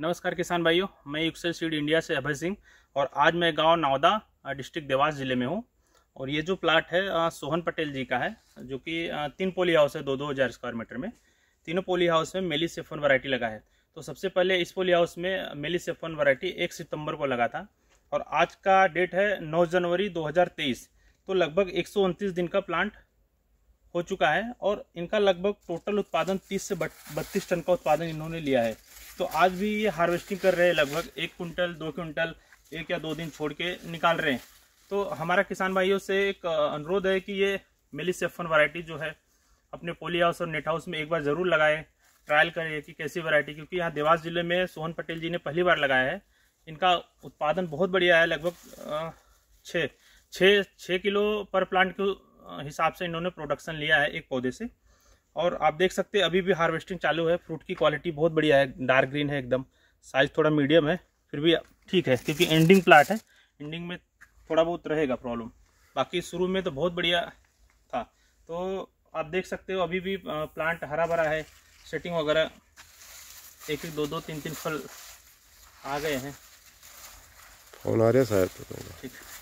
नमस्कार किसान भाइयों मैं यूक्सेल सीड इंडिया से अभय सिंह और आज मैं गांव नौदा डिस्ट्रिक्ट देवास ज़िले में हूं और ये जो प्लाट है सोहन पटेल जी का है जो कि तीन पोली हाउस है दो दो हज़ार स्क्वायर मीटर में तीनों पोली हाउस में मेली सेफन वरायटी लगा है तो सबसे पहले इस पोली हाउस में मेली सेफन वरायटी एक सितम्बर को लगा था और आज का डेट है नौ जनवरी दो तो लगभग एक दिन का प्लांट हो चुका है और इनका लगभग टोटल उत्पादन तीस से बत्तीस टन का उत्पादन इन्होंने लिया है तो आज भी ये हार्वेस्टिंग कर रहे हैं लगभग एक कुंटल दो कुंटल एक या दो दिन छोड़ के निकाल रहे हैं तो हमारा किसान भाइयों से एक अनुरोध है कि ये मेली सेफन वरायटी जो है अपने पोली हाउस और नेट हाउस में एक बार ज़रूर लगाएं ट्रायल करें कि कैसी वरायटी क्योंकि यहाँ देवास ज़िले में सोहन पटेल जी ने पहली बार लगाया है इनका उत्पादन बहुत बढ़िया है लगभग छः छः छः किलो पर प्लांट के हिसाब से इन्होंने प्रोडक्शन लिया है एक पौधे से और आप देख सकते हैं अभी भी हार्वेस्टिंग चालू है फ्रूट की क्वालिटी बहुत बढ़िया है डार्क ग्रीन है एकदम साइज थोड़ा मीडियम है फिर भी ठीक है क्योंकि एंडिंग प्लाट है एंडिंग में थोड़ा बहुत रहेगा प्रॉब्लम बाकी शुरू में तो बहुत बढ़िया था तो आप देख सकते हो अभी भी प्लांट हरा भरा है सेटिंग वगैरह एक एक दो दो तीन तीन फल आ गए हैं फोन आ रहा है शायद तो। ठीक